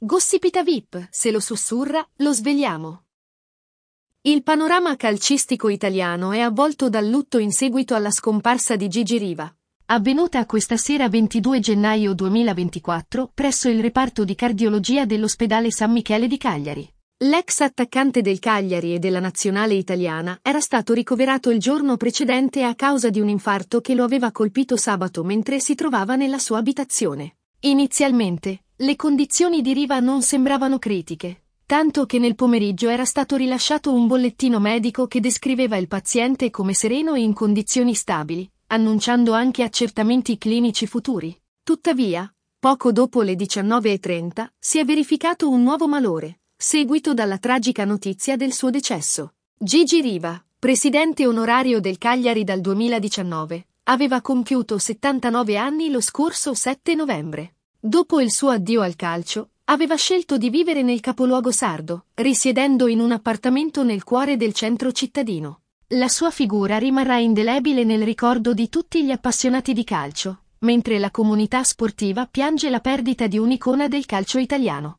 Gossipita VIP, se lo sussurra, lo svegliamo. Il panorama calcistico italiano è avvolto dal lutto in seguito alla scomparsa di Gigi Riva. Avvenuta questa sera 22 gennaio 2024 presso il reparto di cardiologia dell'ospedale San Michele di Cagliari. L'ex attaccante del Cagliari e della nazionale italiana era stato ricoverato il giorno precedente a causa di un infarto che lo aveva colpito sabato mentre si trovava nella sua abitazione. Inizialmente, le condizioni di riva non sembravano critiche, tanto che nel pomeriggio era stato rilasciato un bollettino medico che descriveva il paziente come sereno e in condizioni stabili, annunciando anche accertamenti clinici futuri. Tuttavia, poco dopo le 19.30, si è verificato un nuovo malore, seguito dalla tragica notizia del suo decesso. Gigi Riva, presidente onorario del Cagliari dal 2019, aveva compiuto 79 anni lo scorso 7 novembre dopo il suo addio al calcio, aveva scelto di vivere nel capoluogo sardo, risiedendo in un appartamento nel cuore del centro cittadino. La sua figura rimarrà indelebile nel ricordo di tutti gli appassionati di calcio, mentre la comunità sportiva piange la perdita di un'icona del calcio italiano.